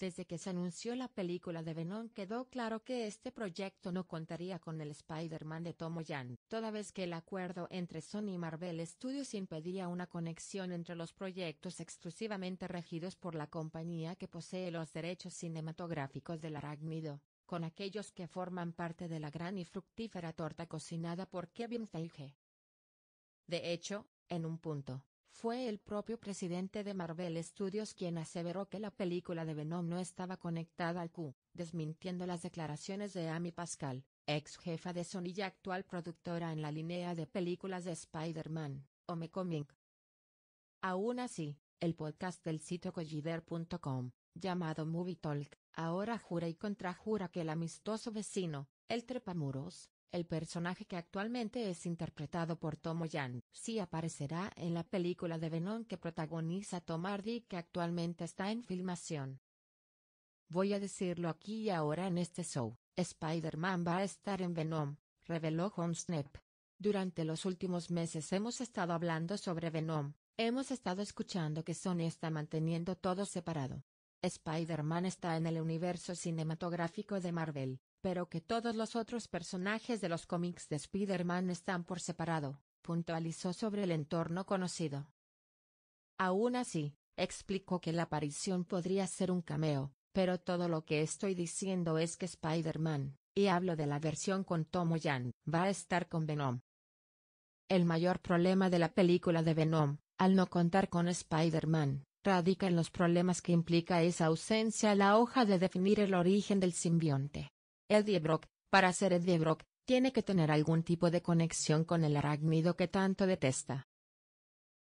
Desde que se anunció la película de Venom quedó claro que este proyecto no contaría con el Spider-Man de Tom Holland, toda vez que el acuerdo entre Sony y Marvel Studios impedía una conexión entre los proyectos exclusivamente regidos por la compañía que posee los derechos cinematográficos del arácnido, con aquellos que forman parte de la gran y fructífera torta cocinada por Kevin Feige. De hecho, en un punto, fue el propio presidente de Marvel Studios quien aseveró que la película de Venom no estaba conectada al Q, desmintiendo las declaraciones de Amy Pascal, ex jefa de Sony y actual productora en la línea de películas de Spider-Man, Homecoming. Aún así, el podcast del sitio collider.com, llamado Movie Talk, ahora jura y contrajura que el amistoso vecino, el trepamuros, el personaje que actualmente es interpretado por Tomo Yan, sí aparecerá en la película de Venom que protagoniza Tom Hardy que actualmente está en filmación. Voy a decirlo aquí y ahora en este show, Spider-Man va a estar en Venom, reveló Jon Durante los últimos meses hemos estado hablando sobre Venom, hemos estado escuchando que Sony está manteniendo todo separado, Spider-Man está en el universo cinematográfico de Marvel, pero que todos los otros personajes de los cómics de Spider-Man están por separado, puntualizó sobre el entorno conocido. Aún así, explicó que la aparición podría ser un cameo, pero todo lo que estoy diciendo es que Spider-Man, y hablo de la versión con Tom Jan, va a estar con Venom. El mayor problema de la película de Venom, al no contar con Spider-Man, radica en los problemas que implica esa ausencia la hoja de definir el origen del simbionte. Eddie Brock, para ser Eddie Brock, tiene que tener algún tipo de conexión con el arácnido que tanto detesta.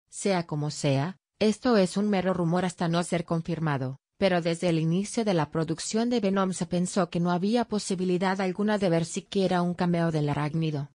Sea como sea, esto es un mero rumor hasta no ser confirmado, pero desde el inicio de la producción de Venom se pensó que no había posibilidad alguna de ver siquiera un cameo del arácnido.